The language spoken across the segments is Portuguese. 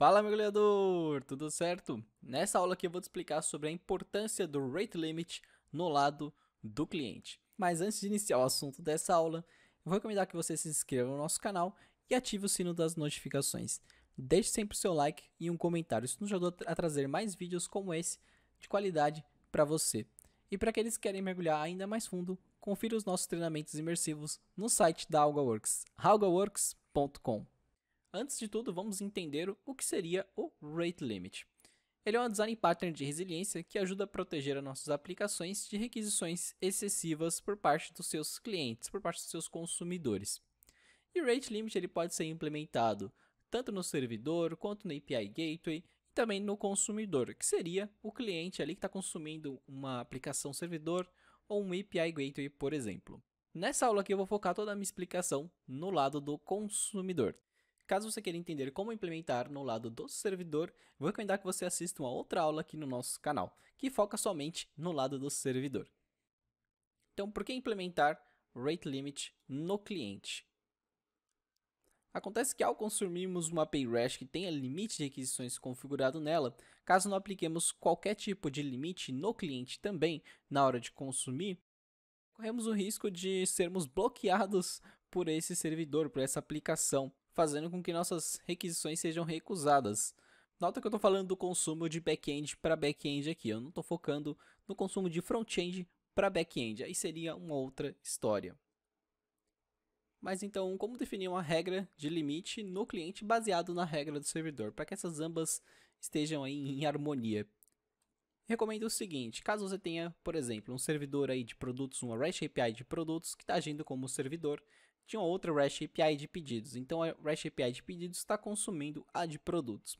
Fala mergulhador, tudo certo? Nessa aula aqui eu vou te explicar sobre a importância do Rate Limit no lado do cliente. Mas antes de iniciar o assunto dessa aula, eu vou recomendar que você se inscreva no nosso canal e ative o sino das notificações. Deixe sempre o seu like e um comentário, isso nos ajuda a trazer mais vídeos como esse de qualidade para você. E para aqueles que querem mergulhar ainda mais fundo, confira os nossos treinamentos imersivos no site da AlgaWorks, algaworks.com. Antes de tudo, vamos entender o que seria o Rate Limit. Ele é um design pattern de resiliência que ajuda a proteger as nossas aplicações de requisições excessivas por parte dos seus clientes, por parte dos seus consumidores. E o Rate Limit ele pode ser implementado tanto no servidor quanto no API Gateway e também no consumidor, que seria o cliente ali que está consumindo uma aplicação servidor ou um API Gateway, por exemplo. Nessa aula aqui eu vou focar toda a minha explicação no lado do consumidor. Caso você queira entender como implementar no lado do servidor, vou recomendar que você assista uma outra aula aqui no nosso canal, que foca somente no lado do servidor. Então, por que implementar rate limit no cliente? Acontece que ao consumirmos uma API REST que tenha limite de requisições configurado nela, caso não apliquemos qualquer tipo de limite no cliente também na hora de consumir, corremos o risco de sermos bloqueados por esse servidor, por essa aplicação, fazendo com que nossas requisições sejam recusadas. Nota que eu estou falando do consumo de back-end para back-end aqui, eu não estou focando no consumo de front-end para back-end, aí seria uma outra história. Mas então, como definir uma regra de limite no cliente baseado na regra do servidor, para que essas ambas estejam em harmonia? Recomendo o seguinte, caso você tenha, por exemplo, um servidor aí de produtos, uma REST API de produtos que está agindo como servidor, tinha outra REST API de pedidos. Então a REST API de pedidos está consumindo a de produtos.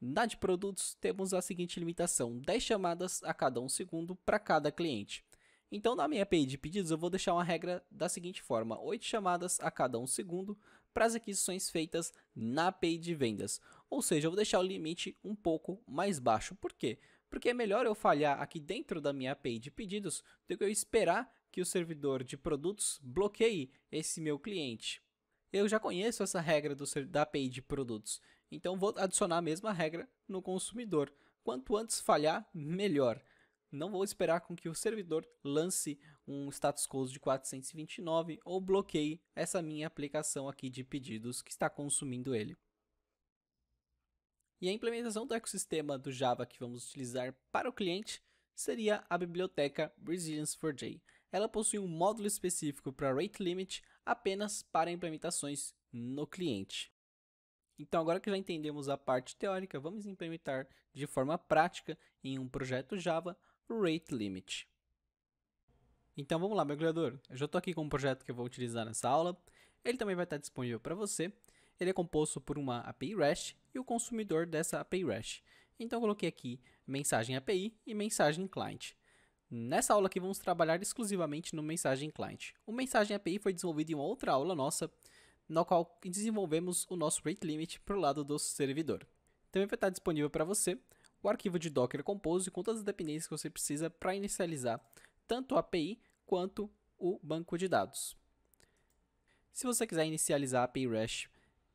Na de produtos, temos a seguinte limitação: 10 chamadas a cada um segundo para cada cliente. Então, na minha API de pedidos, eu vou deixar uma regra da seguinte forma: 8 chamadas a cada um segundo para as aquisições feitas na API de vendas. Ou seja, eu vou deixar o limite um pouco mais baixo. Por quê? Porque é melhor eu falhar aqui dentro da minha API de pedidos do que eu esperar que o servidor de produtos bloqueie esse meu cliente. Eu já conheço essa regra do, da API de produtos, então vou adicionar a mesma regra no consumidor. Quanto antes falhar, melhor. Não vou esperar com que o servidor lance um status code de 429 ou bloqueie essa minha aplicação aqui de pedidos que está consumindo ele. E a implementação do ecossistema do Java que vamos utilizar para o cliente seria a biblioteca Resilience4j ela possui um módulo específico para Rate Limit apenas para implementações no cliente. Então, agora que já entendemos a parte teórica, vamos implementar de forma prática em um projeto Java Rate Limit. Então vamos lá, mergulhador. Eu já estou aqui com um projeto que eu vou utilizar nessa aula. Ele também vai estar disponível para você. Ele é composto por uma API REST e o consumidor dessa API REST. Então eu coloquei aqui mensagem API e mensagem client. Nessa aula aqui vamos trabalhar exclusivamente no mensagem client. O mensagem API foi desenvolvido em outra aula nossa, na qual desenvolvemos o nosso rate limit para o lado do servidor. Também vai estar disponível para você o arquivo de Docker Compose com todas as dependências que você precisa para inicializar tanto a API quanto o banco de dados. Se você quiser inicializar a API REST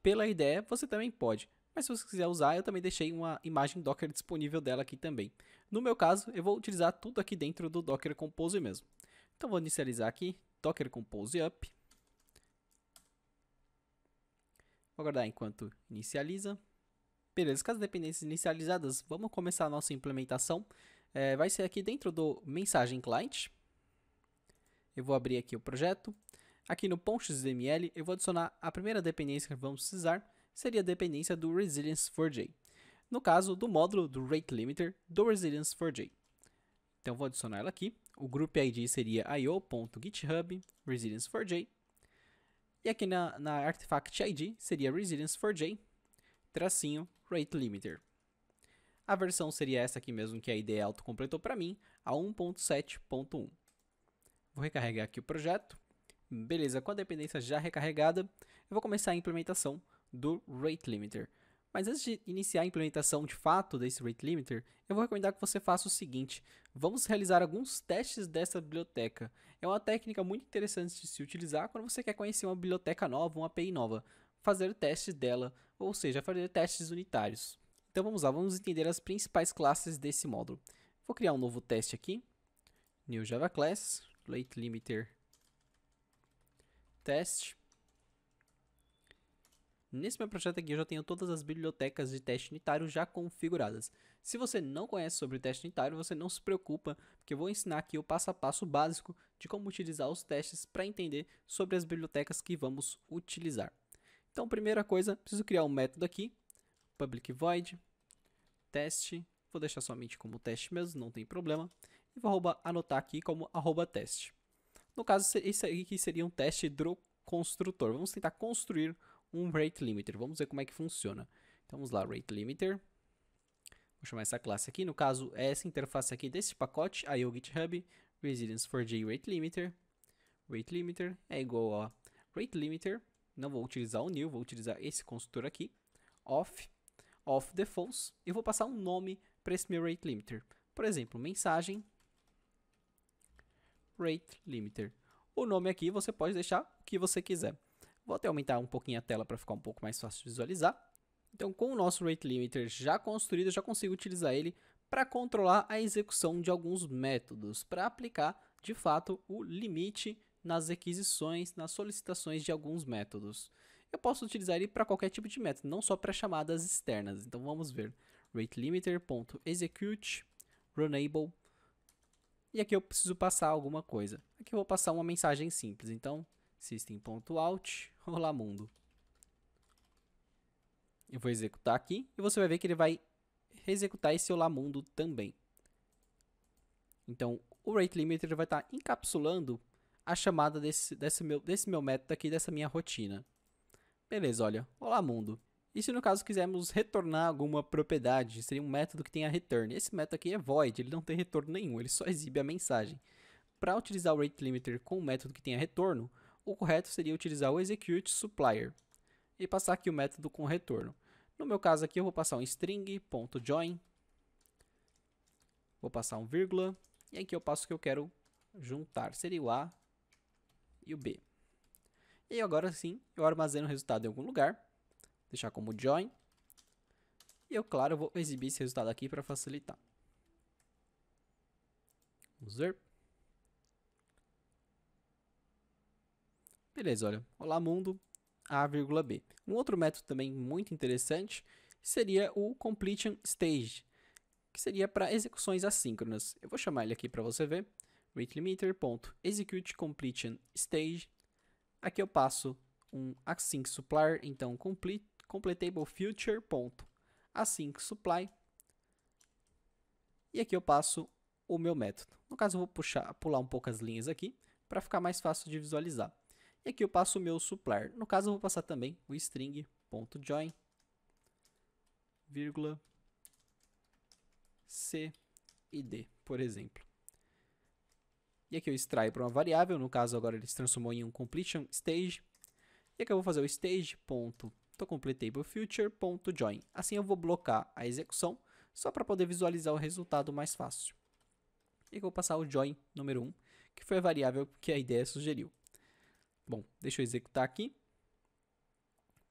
pela IDE, você também pode, mas se você quiser usar, eu também deixei uma imagem Docker disponível dela aqui também. No meu caso, eu vou utilizar tudo aqui dentro do Docker Compose mesmo. Então vou inicializar aqui, Docker Compose Up. Vou aguardar enquanto inicializa. Beleza, com as dependências inicializadas, vamos começar a nossa implementação. É, vai ser aqui dentro do mensagem client. Eu vou abrir aqui o projeto. Aqui no pom.xml eu vou adicionar a primeira dependência que vamos precisar, seria a dependência do Resilience4j. No caso do módulo do Rate Limiter do Resilience4j. Então vou adicionar ela aqui. O group ID seria io.github resilience4j. E aqui na, na artifact ID seria resilience4j tracinho rate limiter. A versão seria essa aqui mesmo que a IDE autocompletou para mim, a 1.7.1. Vou recarregar aqui o projeto. Beleza, com a dependência já recarregada, eu vou começar a implementação do Rate Limiter. Mas antes de iniciar a implementação de fato desse Rate Limiter, eu vou recomendar que você faça o seguinte: vamos realizar alguns testes dessa biblioteca. É uma técnica muito interessante de se utilizar quando você quer conhecer uma biblioteca nova, uma API nova, fazer testes dela, ou seja, fazer testes unitários. Então vamos lá, vamos entender as principais classes desse módulo. Vou criar um novo teste aqui, new Java Class, Rate Limiter Test. Nesse meu projeto aqui eu já tenho todas as bibliotecas de teste unitário já configuradas. Se você não conhece sobre teste unitário, você não se preocupa, porque eu vou ensinar aqui o passo a passo básico de como utilizar os testes para entender sobre as bibliotecas que vamos utilizar. Então, primeira coisa, preciso criar um método aqui, public void, teste, vou deixar somente como teste mesmo, não tem problema, e vou arroba, anotar aqui como arroba teste. No caso, esse aqui seria um teste do construtor. Vamos tentar construir um rate limiter. Vamos ver como é que funciona. Então vamos lá, rate limiter. Vou chamar essa classe aqui. No caso, é essa interface aqui desse pacote, o GitHub, resilience for J rate limiter. Rate limiter é igual a rate limiter. Não vou utilizar o new, vou utilizar esse construtor aqui, off, off defaults. E vou passar um nome para esse meu rate limiter. Por exemplo, mensagem rate limiter. O nome aqui você pode deixar o que você quiser. Vou até aumentar um pouquinho a tela para ficar um pouco mais fácil de visualizar. Então, com o nosso rate limiter já construído, eu já consigo utilizar ele para controlar a execução de alguns métodos, para aplicar, de fato, o limite nas requisições, nas solicitações de alguns métodos. Eu posso utilizar ele para qualquer tipo de método, não só para chamadas externas. Então vamos ver rate limiter.execute runable e aqui eu preciso passar alguma coisa. Aqui eu vou passar uma mensagem simples. Então system.out Olá, mundo. Eu vou executar aqui e você vai ver que ele vai executar esse olá, mundo também. Então, o rate limiter vai estar tá encapsulando a chamada desse, desse, meu, desse meu método aqui, dessa minha rotina. Beleza, olha. Olá, mundo. E se no caso quisermos retornar alguma propriedade, seria um método que tenha return. Esse método aqui é void, ele não tem retorno nenhum, ele só exibe a mensagem. Para utilizar o rate limiter com um método que tenha retorno, o correto seria utilizar o execute supplier e passar aqui o método com retorno. No meu caso aqui eu vou passar um string.join, vou passar um vírgula e aqui eu passo o que eu quero juntar, seria o A e o B. E agora sim, eu armazeno o resultado em algum lugar, deixar como join, e eu, claro, vou exibir esse resultado aqui para facilitar. User. Beleza, olha. Olá, mundo. A, B. Um outro método também muito interessante seria o completion stage, que seria para execuções assíncronas. Eu vou chamar ele aqui para você ver. Rate completion stage. Aqui eu passo um async supplier, então complete, completable future ponto async supply. E aqui eu passo o meu método. No caso eu vou puxar, pular um pouco as linhas aqui para ficar mais fácil de visualizar. E aqui eu passo o meu supplier, No caso, eu vou passar também o string.join, vírgula, c e d, por exemplo. E aqui eu extraio para uma variável, no caso agora ele se transformou em um completion stage. E aqui eu vou fazer o stage.completableFuture.join. Assim eu vou blocar a execução, só para poder visualizar o resultado mais fácil. E aqui eu vou passar o join número 1, que foi a variável que a ideia sugeriu. Bom, deixa eu executar aqui.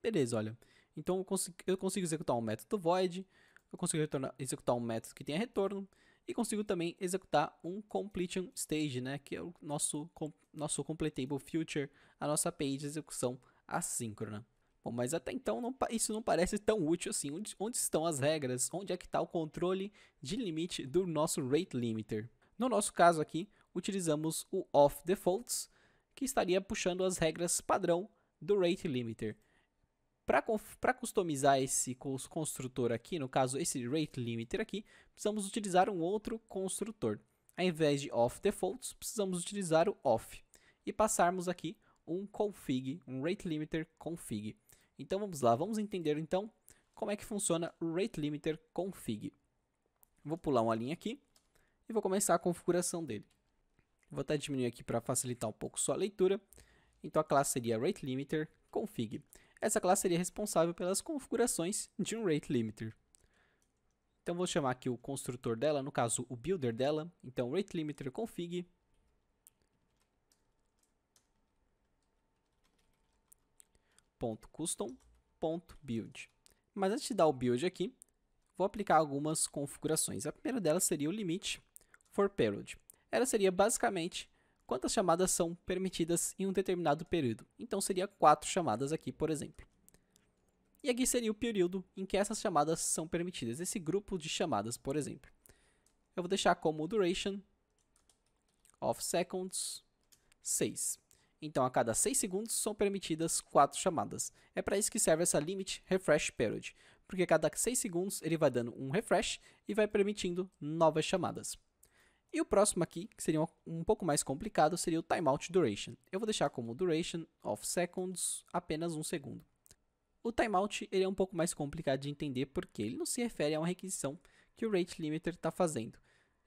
Beleza, olha. Então eu consigo, eu consigo executar um método void, eu consigo retornar, executar um método que tenha retorno e consigo também executar um completion stage, né, que é o nosso com, nosso completable future, a nossa API de execução assíncrona. Bom, mas até então não, isso não parece tão útil assim. Onde, onde estão as regras? Onde é que está o controle de limite do nosso rate limiter? No nosso caso aqui, utilizamos o off defaults, que estaria puxando as regras padrão do Rate Limiter. Para customizar esse construtor aqui, no caso esse Rate Limiter aqui, precisamos utilizar um outro construtor. Ao invés de Off Defaults, precisamos utilizar o Off e passarmos aqui um config, um rate limiter config. Então vamos lá, vamos entender então como é que funciona o rate limiter config. Vou pular uma linha aqui e vou começar a configuração dele. Vou até tá diminuir aqui para facilitar um pouco sua leitura. Então a classe seria rate limiter config. Essa classe seria responsável pelas configurações de um rate limiter. Então vou chamar aqui o construtor dela, no caso o builder dela. Então rate limiter config ponto custom ponto build. Mas antes de dar o build aqui, vou aplicar algumas configurações. A primeira delas seria o limite for payload ela seria basicamente quantas chamadas são permitidas em um determinado período. Então seria quatro chamadas aqui, por exemplo. E aqui seria o período em que essas chamadas são permitidas, esse grupo de chamadas, por exemplo. Eu vou deixar como duration of seconds 6. Então, a cada 6 segundos são permitidas 4 chamadas. É para isso que serve essa limit refresh period, porque a cada 6 segundos ele vai dando um refresh e vai permitindo novas chamadas. E o próximo aqui, que seria um pouco mais complicado, seria o timeout duration. Eu vou deixar como duration of seconds apenas um segundo. O timeout ele é um pouco mais complicado de entender porque ele não se refere a uma requisição que o rate limiter está fazendo.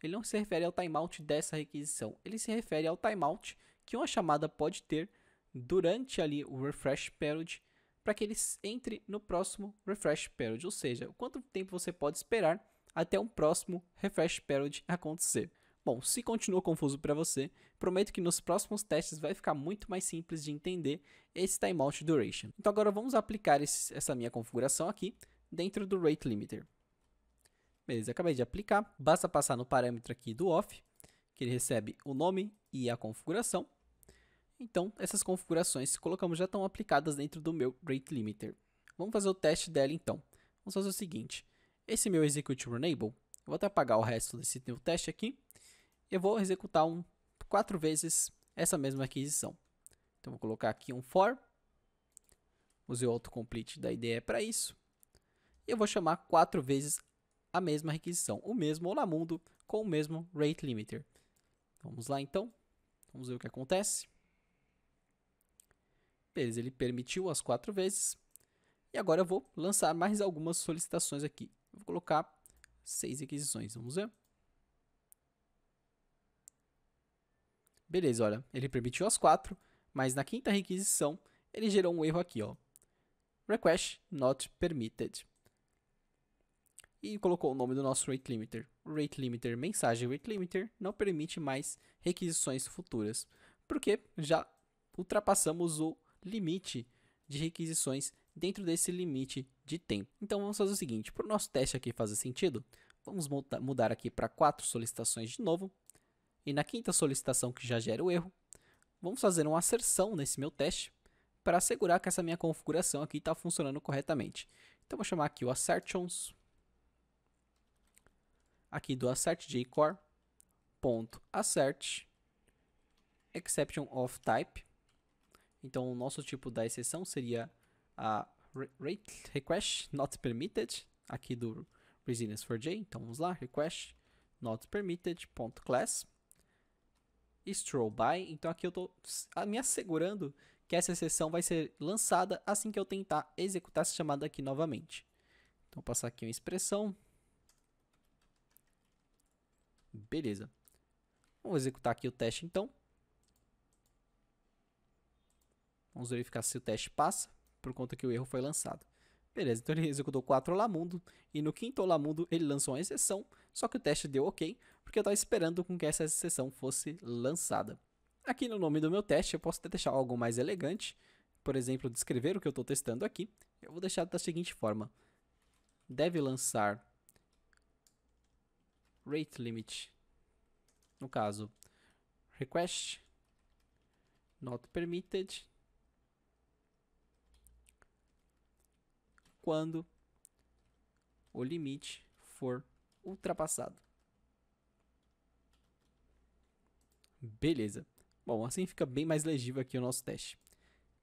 Ele não se refere ao timeout dessa requisição. Ele se refere ao timeout que uma chamada pode ter durante ali o refresh period para que ele entre no próximo refresh period, ou seja, quanto tempo você pode esperar até um próximo refresh period acontecer. Bom, se continua confuso para você, prometo que nos próximos testes vai ficar muito mais simples de entender esse timeout duration. Então agora vamos aplicar esse, essa minha configuração aqui dentro do rate limiter. Beleza, acabei de aplicar. Basta passar no parâmetro aqui do off, que ele recebe o nome e a configuração. Então, essas configurações que colocamos já estão aplicadas dentro do meu rate limiter. Vamos fazer o teste dela então. Vamos fazer o seguinte. Esse meu execute enable. eu vou até apagar o resto desse meu teste aqui eu vou executar um, quatro vezes essa mesma aquisição. Então vou colocar aqui um for, usei o autocomplete da IDE para isso, e eu vou chamar quatro vezes a mesma requisição, o mesmo Olá Mundo com o mesmo rate limiter. Vamos lá então, vamos ver o que acontece. Beleza, ele permitiu as quatro vezes. E agora eu vou lançar mais algumas solicitações aqui. vou colocar seis requisições, vamos ver. Beleza, olha, ele permitiu as quatro, mas na quinta requisição ele gerou um erro aqui, ó. Request not permitted. E colocou o nome do nosso rate limiter. Rate limiter mensagem rate limiter não permite mais requisições futuras, porque já ultrapassamos o limite de requisições dentro desse limite de tempo. Então vamos fazer o seguinte, para o nosso teste aqui fazer sentido, vamos mudar aqui para quatro solicitações de novo e na quinta solicitação que já gera o erro, vamos fazer uma acerção nesse meu teste para assegurar que essa minha configuração aqui está funcionando corretamente. Então vou chamar aqui o assertions, aqui do assertjcore.assert exception of type. Então o nosso tipo da exceção seria a rate request not permitted, aqui do resilience4j. Então vamos lá, request not permitted.class. Stroll by, Então aqui eu estou me assegurando que essa exceção vai ser lançada assim que eu tentar executar essa chamada aqui novamente. Então vou passar aqui uma expressão. Beleza. Vamos executar aqui o teste então. Vamos verificar se o teste passa, por conta que o erro foi lançado. Beleza, então ele executou quatro lamundo e no quinto lamundo ele lançou uma exceção, só que o teste deu ok, porque eu estava esperando com que essa exceção fosse lançada. Aqui no nome do meu teste eu posso até deixar algo mais elegante, por exemplo, descrever o que eu estou testando aqui. Eu vou deixar da seguinte forma, deve lançar rate limit, no caso, request not permitted quando o limite for ultrapassado. Beleza. Bom, assim fica bem mais legível aqui o nosso teste.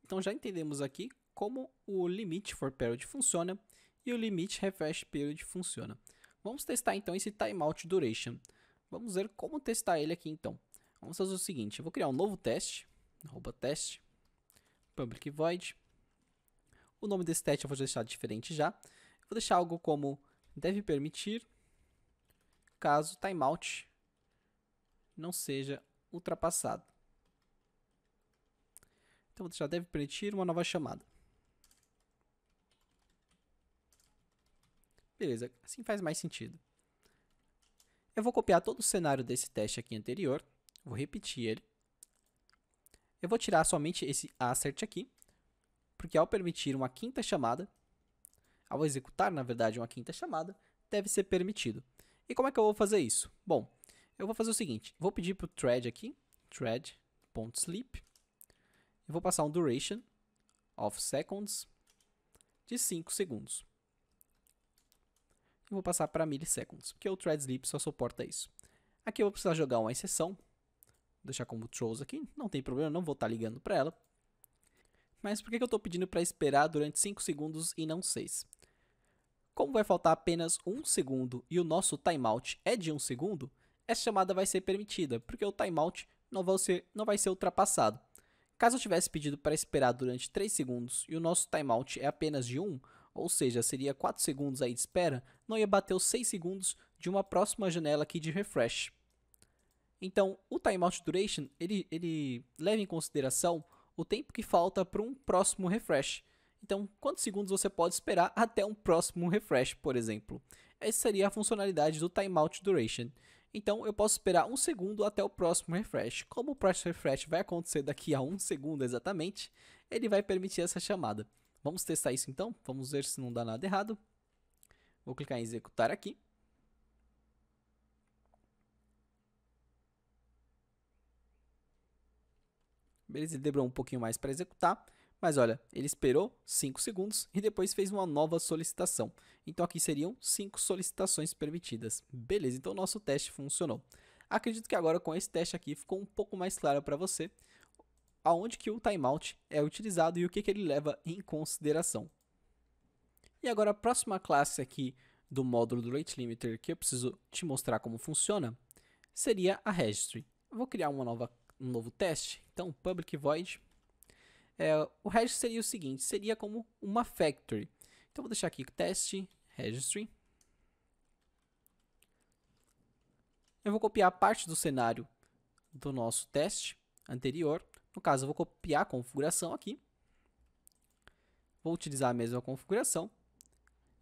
Então já entendemos aqui como o limite for period funciona e o limite refresh period funciona. Vamos testar então esse timeout duration. Vamos ver como testar ele aqui então. Vamos fazer o seguinte, eu vou criar um novo teste, arroba teste, public void, o nome desse teste eu vou deixar diferente já. vou deixar algo como deve permitir caso timeout não seja ultrapassado. Então vou deixar deve permitir uma nova chamada. Beleza, assim faz mais sentido. Eu vou copiar todo o cenário desse teste aqui anterior, vou repetir ele. Eu vou tirar somente esse assert aqui porque ao permitir uma quinta chamada, ao executar, na verdade, uma quinta chamada, deve ser permitido. E como é que eu vou fazer isso? Bom, eu vou fazer o seguinte, vou pedir para o thread aqui, thread.sleep, e vou passar um duration of seconds de 5 segundos. E vou passar para milliseconds, porque o thread sleep só suporta isso. Aqui eu vou precisar jogar uma exceção, vou deixar como trolls aqui, não tem problema, não vou estar tá ligando para ela. Mas por que eu estou pedindo para esperar durante 5 segundos e não 6? Como vai faltar apenas 1 segundo e o nosso timeout é de 1 segundo, essa chamada vai ser permitida, porque o timeout não vai ser, não vai ser ultrapassado. Caso eu tivesse pedido para esperar durante 3 segundos e o nosso timeout é apenas de 1, ou seja, seria 4 segundos aí de espera, não ia bater os 6 segundos de uma próxima janela aqui de refresh. Então, o timeout duration, ele, ele leva em consideração o tempo que falta para um próximo refresh. Então, quantos segundos você pode esperar até um próximo refresh, por exemplo? Essa seria a funcionalidade do Timeout Duration. Então, eu posso esperar um segundo até o próximo refresh. Como o próximo refresh vai acontecer daqui a um segundo exatamente, ele vai permitir essa chamada. Vamos testar isso então? Vamos ver se não dá nada errado. Vou clicar em executar aqui. Beleza, ele demorou um pouquinho mais para executar, mas olha, ele esperou 5 segundos e depois fez uma nova solicitação. Então aqui seriam 5 solicitações permitidas. Beleza, então nosso teste funcionou. Acredito que agora com esse teste aqui ficou um pouco mais claro para você aonde que o timeout é utilizado e o que, que ele leva em consideração. E agora a próxima classe aqui do módulo do Rate Limiter que eu preciso te mostrar como funciona seria a Registry. Eu vou criar uma nova um novo teste. Então, public void. É, o registro seria o seguinte, seria como uma factory. Então, vou deixar aqui teste, registry. Eu vou copiar parte do cenário do nosso teste anterior. No caso, eu vou copiar a configuração aqui. Vou utilizar a mesma configuração.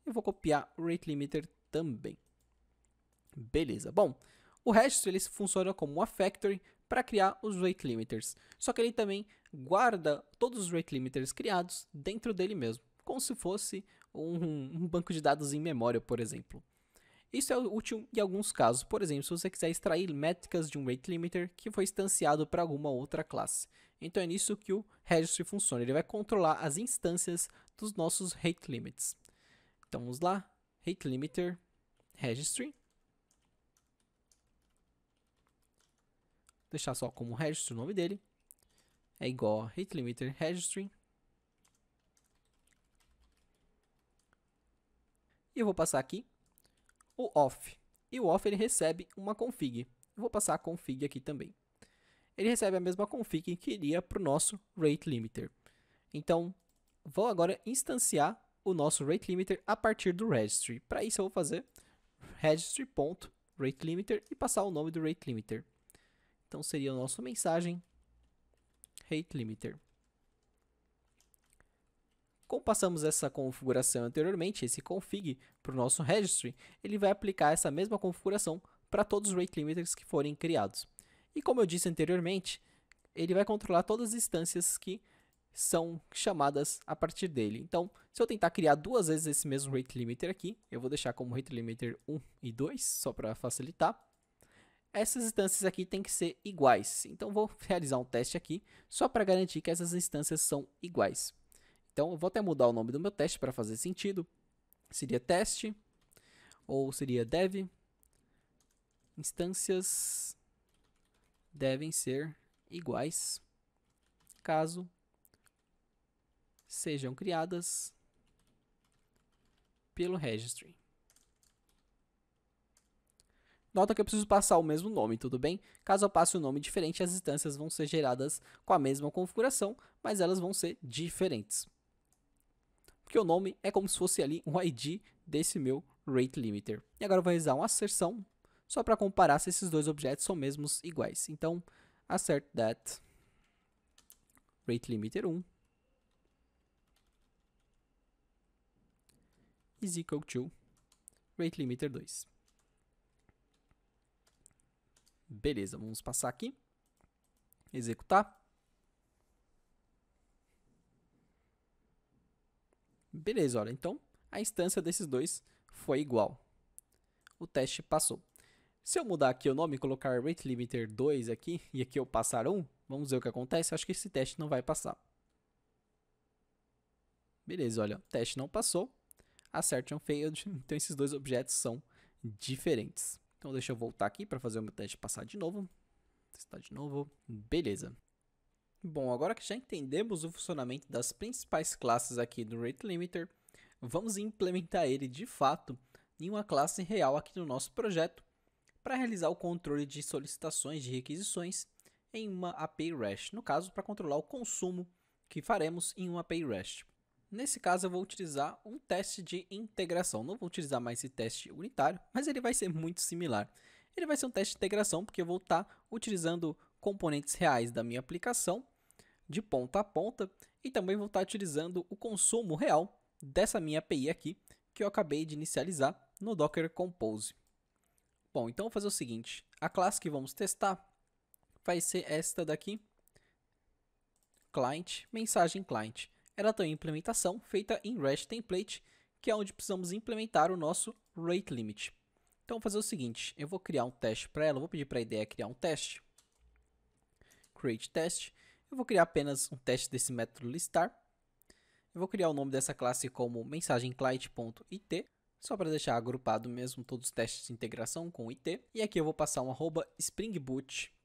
Eu vou copiar o rate limiter também. Beleza. Bom, o registro ele funciona como uma factory, para criar os rate limiters. Só que ele também guarda todos os rate limiters criados dentro dele mesmo, como se fosse um, um banco de dados em memória, por exemplo. Isso é útil em alguns casos, por exemplo, se você quiser extrair métricas de um rate limiter que foi instanciado para alguma outra classe. Então é nisso que o registry funciona, ele vai controlar as instâncias dos nossos rate limits. Então vamos lá, rate limiter registry. deixar só como registry o nome dele. É igual a hit limiter registry. E eu vou passar aqui o off. E o off ele recebe uma config. Eu vou passar a config aqui também. Ele recebe a mesma config que iria para o nosso rate limiter. Então, vou agora instanciar o nosso rate limiter a partir do registry. Para isso eu vou fazer registry.rate limiter e passar o nome do rate limiter. Então seria a nossa mensagem rate limiter. Como passamos essa configuração anteriormente, esse config para o nosso registry, ele vai aplicar essa mesma configuração para todos os rate limiters que forem criados. E como eu disse anteriormente, ele vai controlar todas as instâncias que são chamadas a partir dele. Então, se eu tentar criar duas vezes esse mesmo rate limiter aqui, eu vou deixar como rate limiter 1 e 2, só para facilitar essas instâncias aqui têm que ser iguais. Então, vou realizar um teste aqui só para garantir que essas instâncias são iguais. Então, eu vou até mudar o nome do meu teste para fazer sentido. Seria teste ou seria dev. Instâncias devem ser iguais caso sejam criadas pelo registry. Nota que eu preciso passar o mesmo nome, tudo bem? Caso eu passe um nome diferente, as instâncias vão ser geradas com a mesma configuração, mas elas vão ser diferentes. Porque o nome é como se fosse ali um ID desse meu rate limiter. E agora eu vou realizar uma acerção só para comparar se esses dois objetos são mesmos iguais. Então, assert that rate limiter 1 is equal to rate limiter 2. Beleza, vamos passar aqui. Executar. Beleza, olha, então a instância desses dois foi igual. O teste passou. Se eu mudar aqui o nome e colocar rate limiter 2 aqui e aqui eu passar 1, vamos ver o que acontece. Acho que esse teste não vai passar. Beleza, olha, teste não passou. Assert failed, então esses dois objetos são diferentes. Então deixa eu voltar aqui para fazer o meu teste passar de novo. Testar de novo. Beleza. Bom, agora que já entendemos o funcionamento das principais classes aqui do Rate Limiter, vamos implementar ele de fato em uma classe real aqui no nosso projeto para realizar o controle de solicitações de requisições em uma API REST, no caso, para controlar o consumo que faremos em uma API REST. Nesse caso, eu vou utilizar um teste de integração. Não vou utilizar mais esse teste unitário, mas ele vai ser muito similar. Ele vai ser um teste de integração, porque eu vou estar tá utilizando componentes reais da minha aplicação, de ponta a ponta, e também vou estar tá utilizando o consumo real dessa minha API aqui, que eu acabei de inicializar no Docker Compose. Bom, então vou fazer o seguinte. A classe que vamos testar vai ser esta daqui, client, mensagem client era também implementação feita em REST template, que é onde precisamos implementar o nosso rate limit. Então vou fazer o seguinte, eu vou criar um teste para ela, vou pedir para a ideia criar um teste. Create test. Eu vou criar apenas um teste desse método listar. Eu vou criar o nome dessa classe como mensagemclient.it, só para deixar agrupado mesmo todos os testes de integração com o IT. E aqui eu vou passar um arroba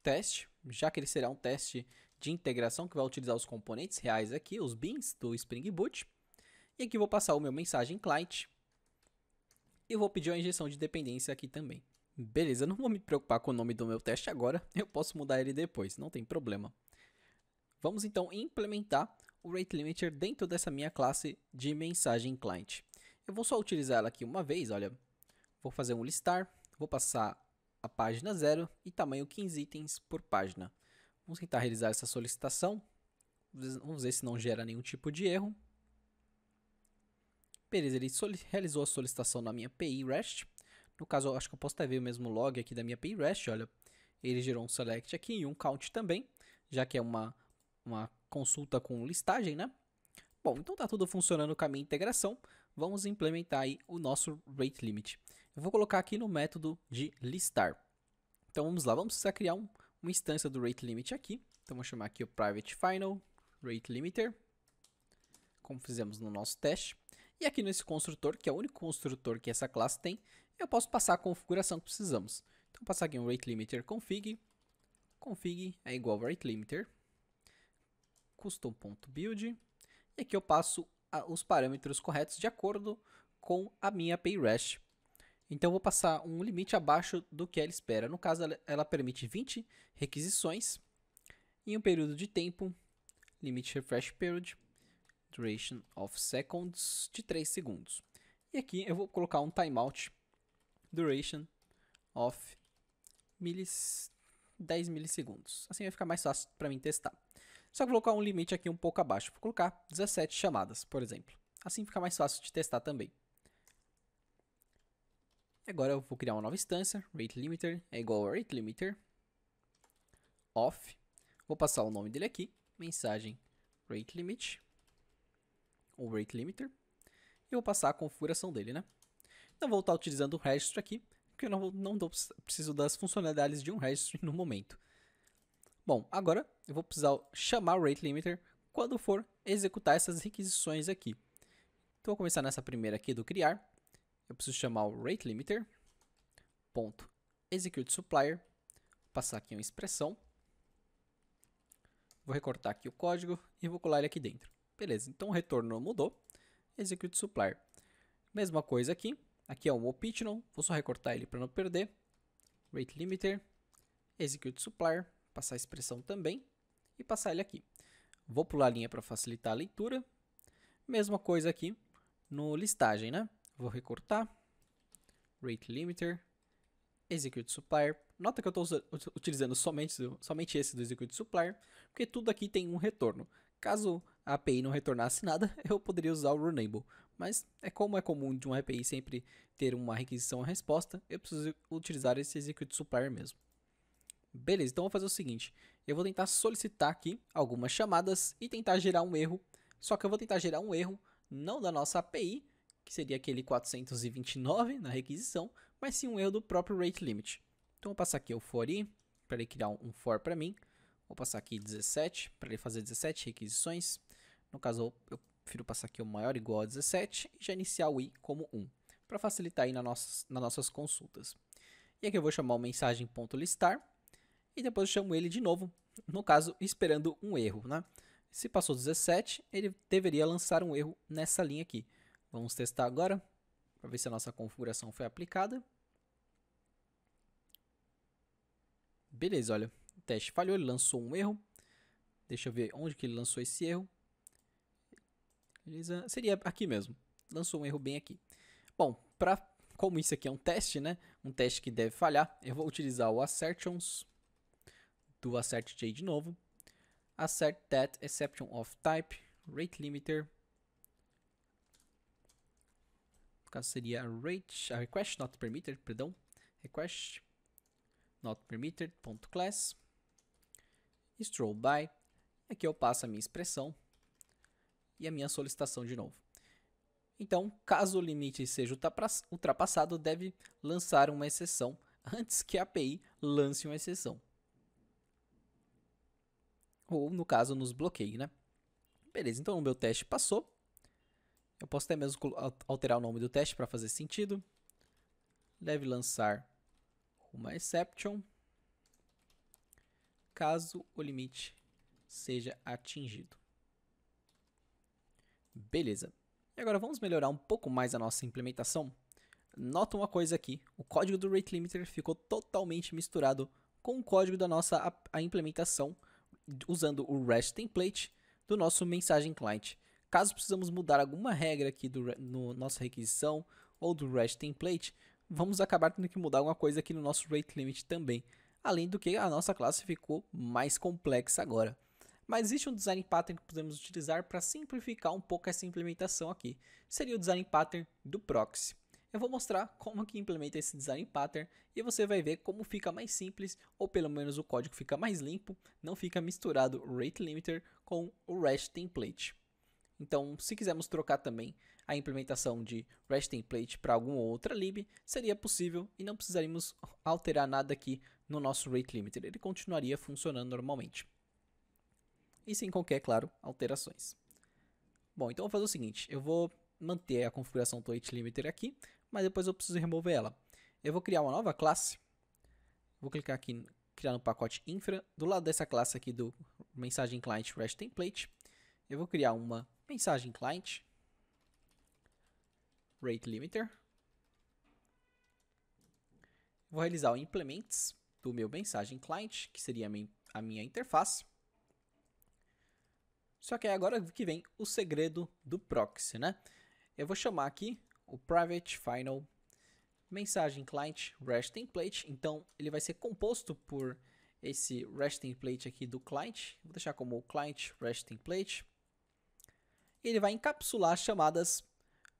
test, já que ele será um teste de integração que vai utilizar os componentes reais aqui, os beans do Spring Boot. E aqui vou passar o meu mensagem client e vou pedir uma injeção de dependência aqui também. Beleza, não vou me preocupar com o nome do meu teste agora, eu posso mudar ele depois, não tem problema. Vamos então implementar o rate limiter dentro dessa minha classe de mensagem client. Eu vou só utilizar ela aqui uma vez, olha. Vou fazer um listar, vou passar a página 0 e tamanho 15 itens por página. Vamos tentar realizar essa solicitação. Vamos ver se não gera nenhum tipo de erro. Beleza, ele realizou a solicitação na minha API REST. No caso, acho que eu posso até ver o mesmo log aqui da minha API REST, olha. Ele gerou um select aqui e um count também, já que é uma, uma consulta com listagem, né? Bom, então está tudo funcionando com a minha integração. Vamos implementar aí o nosso rate limit. Eu vou colocar aqui no método de listar. Então vamos lá, vamos precisar criar um, uma instância do rate limit aqui. Então vou chamar aqui o private final rate limiter, como fizemos no nosso teste. E aqui nesse construtor, que é o único construtor que essa classe tem, eu posso passar a configuração que precisamos. Então vou passar aqui um rate limiter config, config é igual rate limiter custom.build e aqui eu passo os parâmetros corretos de acordo com a minha payrest então eu vou passar um limite abaixo do que ela espera. No caso, ela, permite 20 requisições em um período de tempo, limite refresh period, duration of seconds, de 3 segundos. E aqui eu vou colocar um timeout, duration of milis, 10 milissegundos. Assim vai ficar mais fácil para mim testar. Só colocar um limite aqui um pouco abaixo. Vou colocar 17 chamadas, por exemplo. Assim fica mais fácil de testar também. Agora eu vou criar uma nova instância, rate limiter é igual a rate limiter off. Vou passar o nome dele aqui, mensagem rate limit ou rate limiter. E vou passar a configuração dele, né? então vou estar utilizando o registro aqui, porque eu não, não tô, preciso das funcionalidades de um registro no momento. Bom, agora eu vou precisar chamar o rate limiter quando for executar essas requisições aqui. Então vou começar nessa primeira aqui do criar eu preciso chamar o rate limiter ponto execute supplier, passar aqui uma expressão, vou recortar aqui o código e vou colar ele aqui dentro. Beleza, então o retorno mudou, execute supplier. Mesma coisa aqui, aqui é um optional, vou só recortar ele para não perder, rate limiter, execute supplier, passar a expressão também e passar ele aqui. Vou pular a linha para facilitar a leitura. Mesma coisa aqui no listagem, né? Vou recortar. Rate limiter. Execute supplier. Nota que eu estou utilizando somente, somente esse do execute supplier, porque tudo aqui tem um retorno. Caso a API não retornasse nada, eu poderia usar o runable. Mas é como é comum de uma API sempre ter uma requisição a resposta, eu preciso utilizar esse execute supplier mesmo. Beleza, então vou fazer o seguinte, eu vou tentar solicitar aqui algumas chamadas e tentar gerar um erro, só que eu vou tentar gerar um erro não da nossa API, que seria aquele 429 na requisição, mas sim um erro do próprio rate limit. Então vou passar aqui o for i, para ele criar um for para mim. Vou passar aqui 17, para ele fazer 17 requisições. No caso, eu prefiro passar aqui o maior igual a 17 e já iniciar o i como 1, para facilitar aí nas nossas, nas nossas consultas. E aqui eu vou chamar o mensagem.listar e depois eu chamo ele de novo, no caso, esperando um erro. Né? Se passou 17, ele deveria lançar um erro nessa linha aqui. Vamos testar agora para ver se a nossa configuração foi aplicada. Beleza, olha, o teste falhou, ele lançou um erro. Deixa eu ver onde que ele lançou esse erro. Beleza, seria aqui mesmo. Lançou um erro bem aqui. Bom, pra, como isso aqui é um teste, né? Um teste que deve falhar, eu vou utilizar o assertions do assert.j de novo. Assert that exception of type rate limiter caso seria reach, request not permitted, perdão, request not permitted.class stroll by. Aqui eu passo a minha expressão e a minha solicitação de novo. Então, caso o limite seja ultrapassado, deve lançar uma exceção antes que a API lance uma exceção. Ou, no caso, nos bloqueie, né? Beleza, então o meu teste passou. Eu posso até mesmo alterar o nome do teste para fazer sentido. Deve lançar uma exception caso o limite seja atingido. Beleza. E agora vamos melhorar um pouco mais a nossa implementação. Nota uma coisa aqui, o código do rate limiter ficou totalmente misturado com o código da nossa a, a implementação usando o REST template do nosso mensagem client. Caso precisamos mudar alguma regra aqui do, no nossa requisição ou do REST template, vamos acabar tendo que mudar alguma coisa aqui no nosso rate limit também. Além do que a nossa classe ficou mais complexa agora. Mas existe um design pattern que podemos utilizar para simplificar um pouco essa implementação aqui. Seria o design pattern do proxy. Eu vou mostrar como que implementa esse design pattern e você vai ver como fica mais simples, ou pelo menos o código fica mais limpo, não fica misturado o rate limiter com o REST template. Então, se quisermos trocar também a implementação de REST template para alguma outra lib, seria possível e não precisaríamos alterar nada aqui no nosso rate limiter. Ele continuaria funcionando normalmente. E sem qualquer, claro, alterações. Bom, então vou fazer o seguinte, eu vou manter a configuração do rate limiter aqui, mas depois eu preciso remover ela. Eu vou criar uma nova classe. Vou clicar aqui criar no pacote infra, do lado dessa classe aqui do mensagem client REST template, eu vou criar uma Mensagem client. Rate limiter. Vou realizar o implements do meu mensagem client, que seria a minha interface. Só que é agora que vem o segredo do proxy, né? Eu vou chamar aqui o private final mensagem client REST template. Então, ele vai ser composto por esse REST template aqui do client. Vou deixar como client REST template ele vai encapsular as chamadas,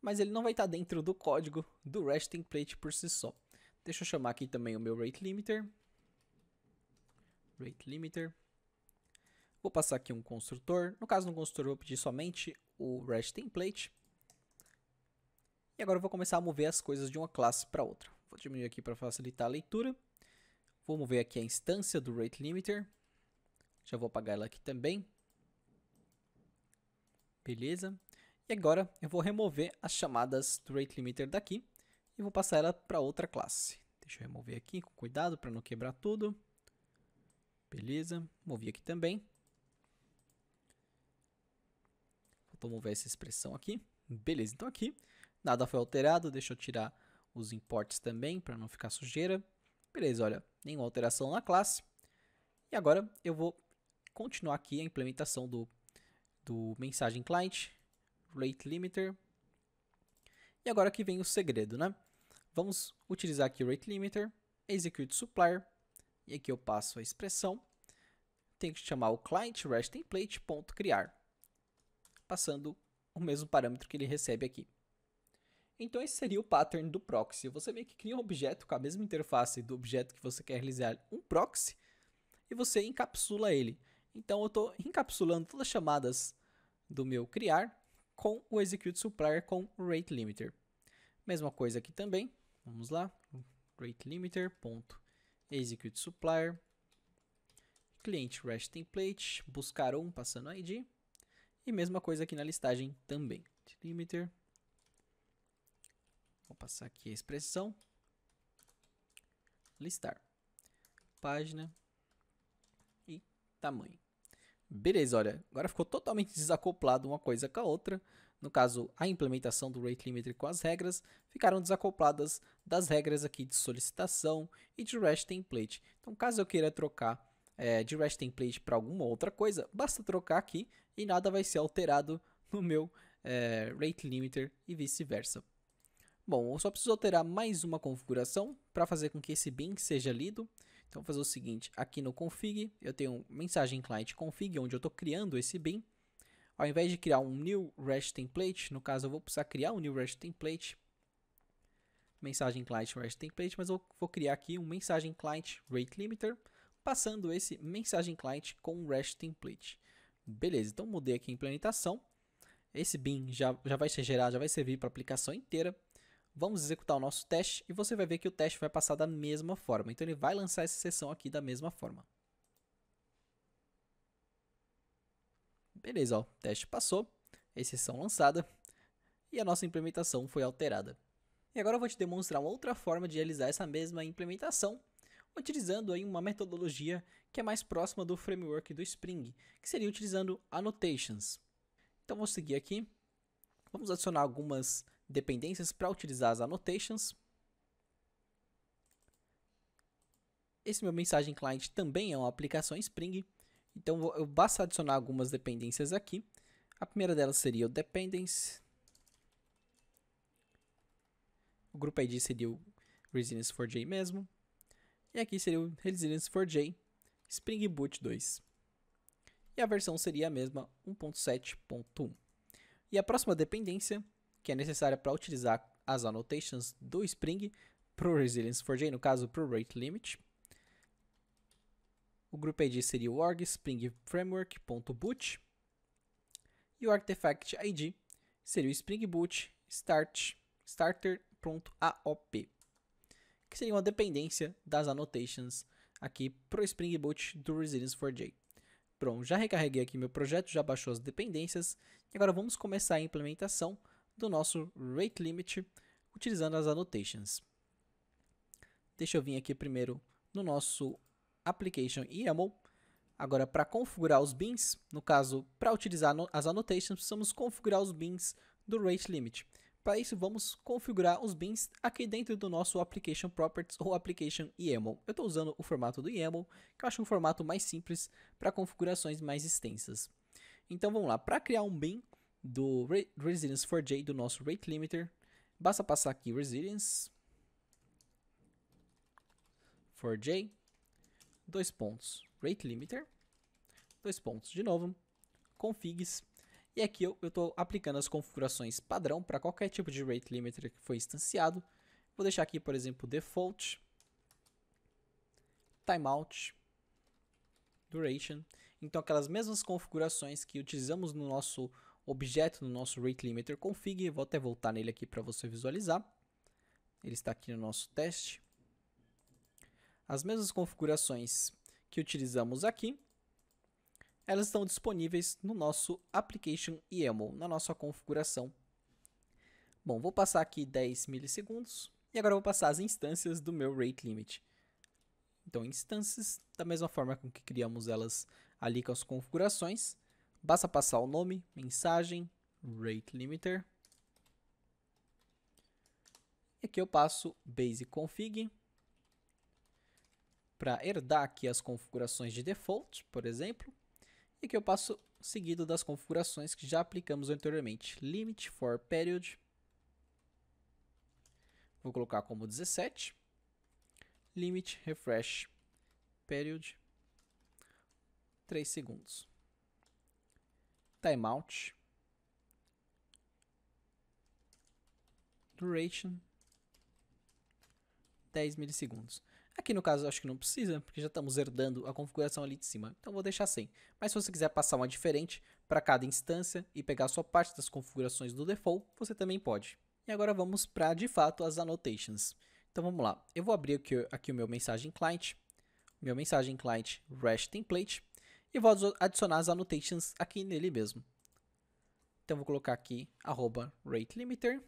mas ele não vai estar tá dentro do código do REST template por si só. Deixa eu chamar aqui também o meu rate limiter. Rate limiter. Vou passar aqui um construtor. No caso, no construtor, vou pedir somente o REST template. E agora eu vou começar a mover as coisas de uma classe para outra. Vou diminuir aqui para facilitar a leitura. Vou mover aqui a instância do rate limiter. Já vou apagar ela aqui também. Beleza? E agora eu vou remover as chamadas do rate limiter daqui e vou passar ela para outra classe. Deixa eu remover aqui com cuidado para não quebrar tudo. Beleza, movi aqui também. Vou mover essa expressão aqui. Beleza, então aqui nada foi alterado. Deixa eu tirar os imports também para não ficar sujeira. Beleza, olha, nenhuma alteração na classe. E agora eu vou continuar aqui a implementação do do mensagem client, rate limiter. E agora que vem o segredo, né? Vamos utilizar aqui o rate limiter, execute supplier, e aqui eu passo a expressão. Tenho que chamar o client REST template.criar, passando o mesmo parâmetro que ele recebe aqui. Então esse seria o pattern do proxy. Você meio que cria um objeto com a mesma interface do objeto que você quer realizar um proxy e você encapsula ele. Então eu estou encapsulando todas as chamadas do meu criar com o execute supplier com rate limiter. Mesma coisa aqui também. Vamos lá. Rate limiter ponto execute supplier cliente REST template buscar um passando ID e mesma coisa aqui na listagem também. Limiter. Vou passar aqui a expressão listar página e tamanho. Beleza, olha, agora ficou totalmente desacoplado uma coisa com a outra. No caso, a implementação do rate limiter com as regras ficaram desacopladas das regras aqui de solicitação e de REST template. Então, caso eu queira trocar é, de REST template para alguma outra coisa, basta trocar aqui e nada vai ser alterado no meu é, rate limiter e vice-versa. Bom, eu só preciso alterar mais uma configuração para fazer com que esse bin seja lido. Então vou fazer o seguinte, aqui no config, eu tenho mensagem client config, onde eu estou criando esse bin. Ao invés de criar um new REST template, no caso eu vou precisar criar um new REST template, mensagem client REST template, mas eu vou criar aqui um mensagem client rate limiter, passando esse mensagem client com REST template. Beleza, então mudei aqui a implementação. Esse bin já, já vai ser gerado, já vai servir para a aplicação inteira. Vamos executar o nosso teste e você vai ver que o teste vai passar da mesma forma. Então ele vai lançar essa sessão aqui da mesma forma. Beleza, ó, o teste passou, exceção lançada e a nossa implementação foi alterada. E agora eu vou te demonstrar uma outra forma de realizar essa mesma implementação, utilizando aí uma metodologia que é mais próxima do framework do Spring, que seria utilizando annotations. Então vou seguir aqui, vamos adicionar algumas dependências para utilizar as annotations. Esse meu mensagem client também é uma aplicação Spring, então eu basta adicionar algumas dependências aqui. A primeira delas seria o dependence. O grupo ID seria o Resilience4j mesmo. E aqui seria o Resilience4j Spring Boot 2. E a versão seria a mesma, 1.7.1. E a próxima dependência que é necessária para utilizar as annotations do Spring para o Resilience 4J, no caso para o Rate Limit. O group ID seria o org spring e o artifact ID seria o spring boot start starter.aop, que seria uma dependência das annotations aqui para o Spring Boot do Resilience4j. Pronto, já recarreguei aqui meu projeto, já baixou as dependências. E agora vamos começar a implementação do nosso rate limit utilizando as annotations. Deixa eu vir aqui primeiro no nosso application YAML. Agora, para configurar os bins, no caso, para utilizar as annotations, precisamos configurar os bins do rate limit. Para isso, vamos configurar os bins aqui dentro do nosso application properties ou application YAML. Eu estou usando o formato do YAML, que eu acho um formato mais simples para configurações mais extensas. Então, vamos lá. Para criar um bin, do Re Resilience 4J do nosso Rate Limiter. Basta passar aqui Resilience 4J, dois pontos, Rate Limiter, dois pontos de novo, configs. E aqui eu estou aplicando as configurações padrão para qualquer tipo de Rate Limiter que foi instanciado. Vou deixar aqui, por exemplo, Default, Timeout, Duration. Então aquelas mesmas configurações que utilizamos no nosso objeto no nosso rate limiter config. vou até voltar nele aqui para você visualizar. Ele está aqui no nosso teste. As mesmas configurações que utilizamos aqui, elas estão disponíveis no nosso application YAML, na nossa configuração. Bom, vou passar aqui 10 milissegundos e agora vou passar as instâncias do meu rate limit. Então, instâncias, da mesma forma com que criamos elas ali com as configurações, Basta passar o nome, mensagem, rate limiter. E aqui eu passo basic config para herdar aqui as configurações de default, por exemplo. E aqui eu passo seguido das configurações que já aplicamos anteriormente. Limit for period. Vou colocar como 17. Limit refresh period 3 segundos timeout, duration, 10 milissegundos. Aqui no caso acho que não precisa, porque já estamos herdando a configuração ali de cima, então vou deixar sem. Mas se você quiser passar uma diferente para cada instância e pegar só parte das configurações do default, você também pode. E agora vamos para, de fato, as annotations. Então vamos lá, eu vou abrir aqui, aqui o meu mensagem client, meu mensagem client REST template, e vou adicionar as annotations aqui nele mesmo. Então vou colocar aqui arroba rateLimiter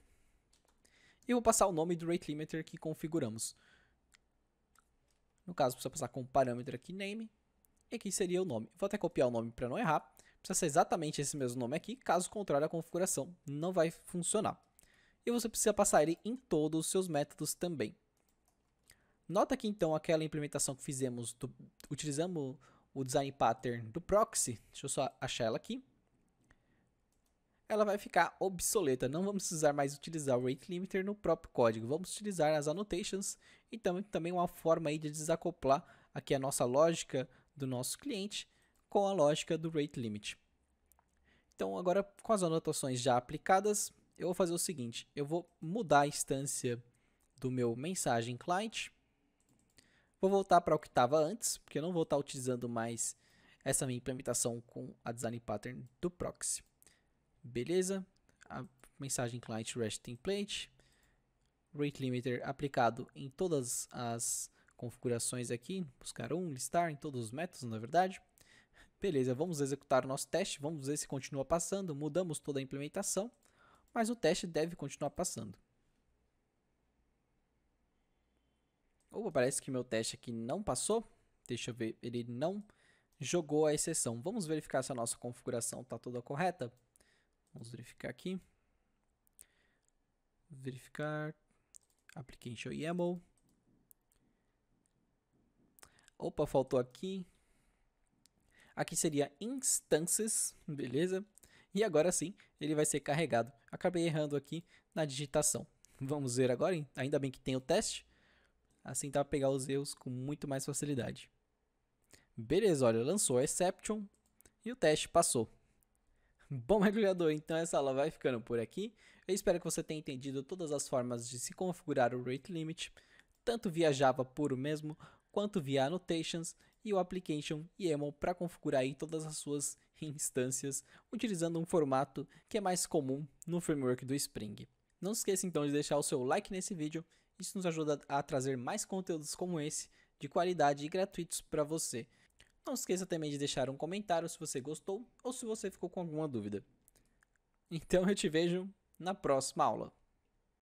e vou passar o nome do rateLimiter que configuramos. No caso, precisa passar com o parâmetro aqui name e aqui seria o nome. Vou até copiar o nome para não errar. Precisa ser exatamente esse mesmo nome aqui, caso contrário a configuração não vai funcionar. E você precisa passar ele em todos os seus métodos também. Nota que então aquela implementação que fizemos, do, utilizamos, o design pattern do proxy, deixa eu só achar ela aqui, ela vai ficar obsoleta. Não vamos precisar mais utilizar o rate limiter no próprio código. Vamos utilizar as annotations e também, também uma forma aí de desacoplar aqui a nossa lógica do nosso cliente com a lógica do rate limit. Então agora com as anotações já aplicadas, eu vou fazer o seguinte, eu vou mudar a instância do meu mensagem client Vou voltar para o que estava antes, porque eu não vou estar tá utilizando mais essa minha implementação com a design pattern do proxy. Beleza? A mensagem client REST template, rate limiter aplicado em todas as configurações aqui, buscar um, listar em todos os métodos, na é verdade. Beleza, vamos executar o nosso teste, vamos ver se continua passando, mudamos toda a implementação, mas o teste deve continuar passando. Opa, parece que meu teste aqui não passou. Deixa eu ver, ele não jogou a exceção. Vamos verificar se a nossa configuração está toda correta. Vamos verificar aqui. Verificar. Application YAML. Opa, faltou aqui. Aqui seria instances, beleza? E agora sim, ele vai ser carregado. Acabei errando aqui na digitação. Vamos ver agora, ainda bem que tem o teste assim dá pegar os erros com muito mais facilidade. Beleza, olha, lançou a Exception e o teste passou. Bom, mergulhador, então essa aula vai ficando por aqui. Eu espero que você tenha entendido todas as formas de se configurar o Rate Limit, tanto via Java puro mesmo, quanto via Annotations e o Application YAML para configurar aí todas as suas instâncias, utilizando um formato que é mais comum no framework do Spring. Não se esqueça então de deixar o seu like nesse vídeo isso nos ajuda a trazer mais conteúdos como esse, de qualidade e gratuitos para você. Não esqueça também de deixar um comentário se você gostou ou se você ficou com alguma dúvida. Então eu te vejo na próxima aula.